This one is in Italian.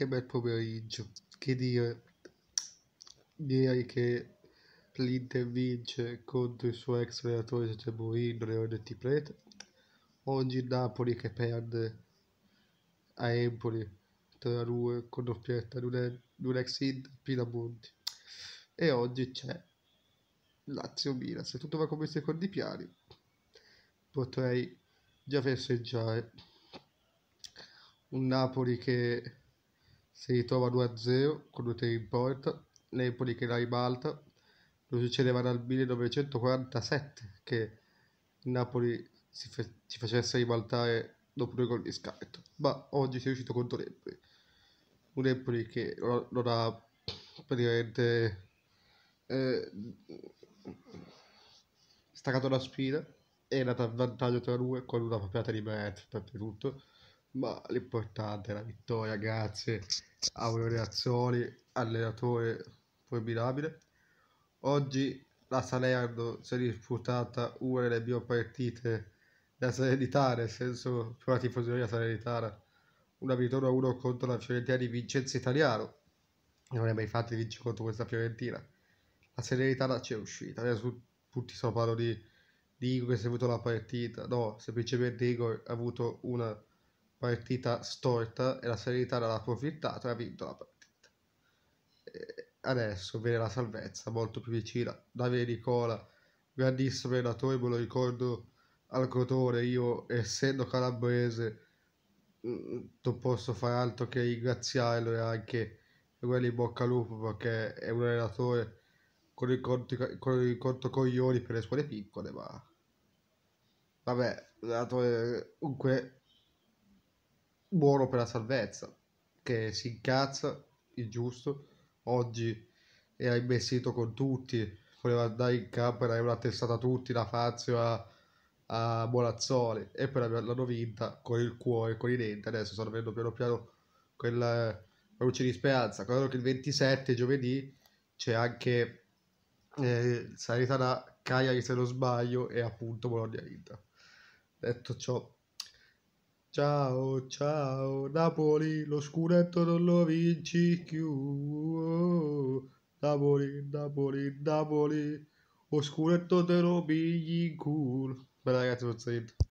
Che bel pomeriggio. Che dire, direi che l'Inter vince contro il suo ex allenatore Giuseppe Mourinho Leonetti Prete. Oggi Napoli che perde a Empoli 3-2 con doppietta di un ex Inter Pinamonti. E oggi c'è Lazio Milan. Se tutto va come secondo i piani, potrei già festeggiare un Napoli che si ritrova 2-0 con due tiri in porta, l'Empoli che la ribalta, lo succedeva dal 1947 che il Napoli fe- ci facesse ribaltare dopo due gol di scarto, ma oggi si è uscito contro l'Empoli, un Empoli che non ha praticamente eh, staccato la sfida, è andato a vantaggio tra due con una papata di Meret per tutto ma l'importante è la vittoria, grazie a Aurelio Azzoli, allenatore formidabile. Oggi la Salerno si è disputata una delle mie partite da Salernitana, nel senso per la tifoseria Salernitana, una vittoria 1 contro la Fiorentina di Vincenzo Italiano, non è mai fatta vincere contro questa Fiorentina. La Salernitana c'è uscita, adesso tutti sono parlando di, di Igor che si è avuto la partita, no, semplicemente Igor ha avuto una partita storta e la serenità l'ha approfittata e ha vinto la partita. E adesso viene la salvezza molto più vicina. Davide Nicola, grandissimo allenatore, me lo ricordo al Crotone, io essendo calabrese mm, mm, non posso fare altro che ringraziarlo e anche quello in bocca al lupo perché è un allenatore con il conto, con il conto coglioni per le scuole piccole ma vabbè un allenatore comunque buono per la salvezza, che si incazza, il giusto, oggi era investito con tutti, voleva andare in campo e dare una testata a tutti, da Fazio a, a Bonazzoli, e poi l'hanno vinta con il cuore, con i denti, adesso sta avendo piano piano quella luce di speranza, quello che il 27 giovedì c'è anche eh, Sanitana Cagliari se non sbaglio e appunto Bologna Inter. Detto ciò, Ciao, ciao, Napoli, lo scudetto non lo vinci più. Napoli, Napoli, Napoli, lo scudetto te lo pigli in culo. Beh ragazzi, sono zitto.